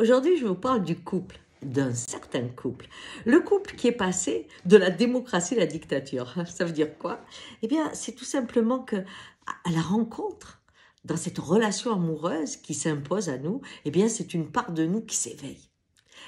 Aujourd'hui, je vous parle du couple, d'un certain couple. Le couple qui est passé de la démocratie à la dictature. Hein, ça veut dire quoi Eh bien, c'est tout simplement que à la rencontre, dans cette relation amoureuse qui s'impose à nous, eh bien, c'est une part de nous qui s'éveille.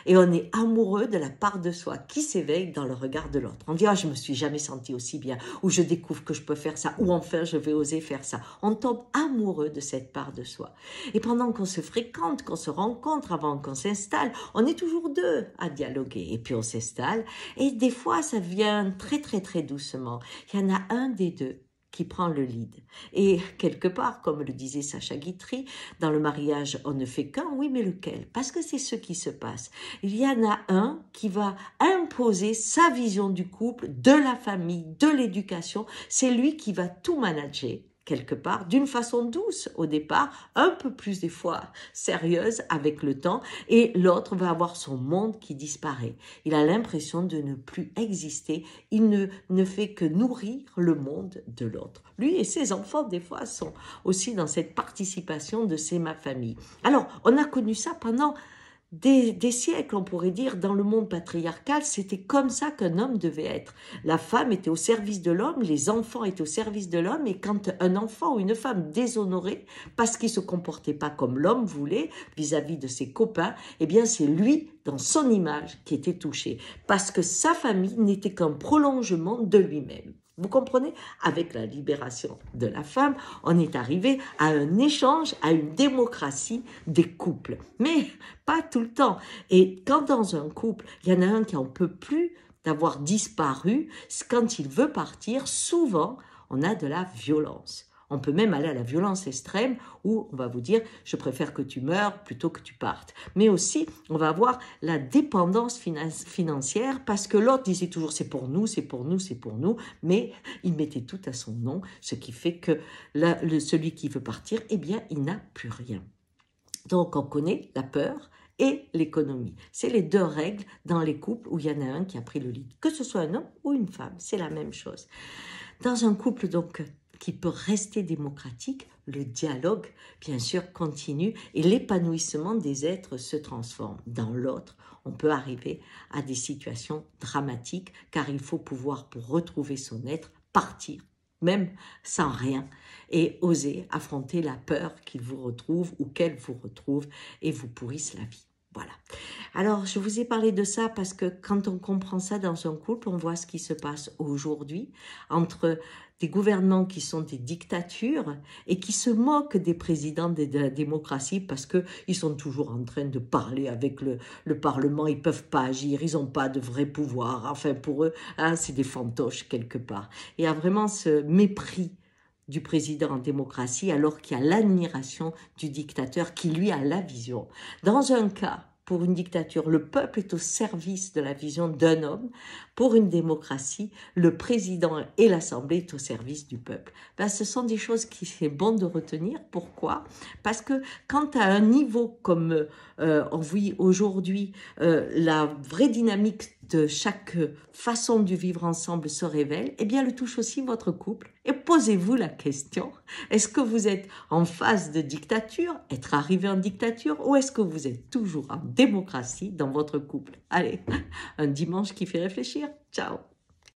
Et on est amoureux de la part de soi qui s'éveille dans le regard de l'autre. On dit ah je me suis jamais senti aussi bien, ou je découvre que je peux faire ça, ou enfin je vais oser faire ça. On tombe amoureux de cette part de soi. Et pendant qu'on se fréquente, qu'on se rencontre, avant qu'on s'installe, on est toujours deux à dialoguer. Et puis on s'installe. Et des fois ça vient très très très doucement. Il y en a un des deux qui prend le lead. Et quelque part, comme le disait Sacha Guitry, dans le mariage, on ne fait qu'un, oui, mais lequel Parce que c'est ce qui se passe. Il y en a un qui va imposer sa vision du couple, de la famille, de l'éducation. C'est lui qui va tout manager quelque part, d'une façon douce au départ, un peu plus des fois sérieuse avec le temps, et l'autre va avoir son monde qui disparaît. Il a l'impression de ne plus exister, il ne, ne fait que nourrir le monde de l'autre. Lui et ses enfants, des fois, sont aussi dans cette participation de c'est ma famille. Alors, on a connu ça pendant des, siècles, on pourrait dire, dans le monde patriarcal, c'était comme ça qu'un homme devait être. La femme était au service de l'homme, les enfants étaient au service de l'homme, et quand un enfant ou une femme déshonorée, parce qu'il se comportait pas comme l'homme voulait vis-à-vis -vis de ses copains, eh bien c'est lui, dans son image, qui était touché, parce que sa famille n'était qu'un prolongement de lui-même. Vous comprenez Avec la libération de la femme, on est arrivé à un échange, à une démocratie des couples. Mais pas tout le temps. Et quand dans un couple, il y en a un qui en peut plus d'avoir disparu, quand il veut partir, souvent, on a de la violence. On peut même aller à la violence extrême où on va vous dire je préfère que tu meurs plutôt que tu partes. Mais aussi, on va avoir la dépendance financière parce que l'autre disait toujours c'est pour nous, c'est pour nous, c'est pour nous, mais il mettait tout à son nom, ce qui fait que celui qui veut partir, eh bien, il n'a plus rien. Donc, on connaît la peur, et l'économie. C'est les deux règles dans les couples où il y en a un qui a pris le lit. Que ce soit un homme ou une femme, c'est la même chose. Dans un couple donc qui peut rester démocratique, le dialogue, bien sûr, continue et l'épanouissement des êtres se transforme. Dans l'autre, on peut arriver à des situations dramatiques car il faut pouvoir, pour retrouver son être, partir même sans rien, et oser affronter la peur qu'il vous retrouve ou qu'elle vous retrouve et vous pourrisse la vie. Voilà. Alors, je vous ai parlé de ça parce que quand on comprend ça dans un couple, on voit ce qui se passe aujourd'hui entre des gouvernements qui sont des dictatures et qui se moquent des présidents de, la démocratie parce qu'ils sont toujours en train de parler avec le, Parlement, ils peuvent pas agir, ils n'ont pas de vrai pouvoir. Enfin, pour eux, hein, c'est des fantoches quelque part. Il y a vraiment ce mépris du président en démocratie alors qu'il y a l'admiration du dictateur qui lui a la vision. Dans un cas, pour une dictature, le peuple est au service de la vision d'un homme. Pour une démocratie, le président et l'Assemblée sont au service du peuple. Ben, ce sont des choses qui c'est bon de retenir. Pourquoi Parce que quand à un niveau comme euh, on aujourd'hui, euh, la vraie dynamique de chaque façon de vivre ensemble se révèle, eh bien, le touche aussi votre couple. Et posez-vous la question, est-ce que vous êtes en phase de dictature, être arrivé en dictature, ou est-ce que vous êtes toujours en démocratie dans votre couple. Allez, un dimanche qui fait réfléchir. Ciao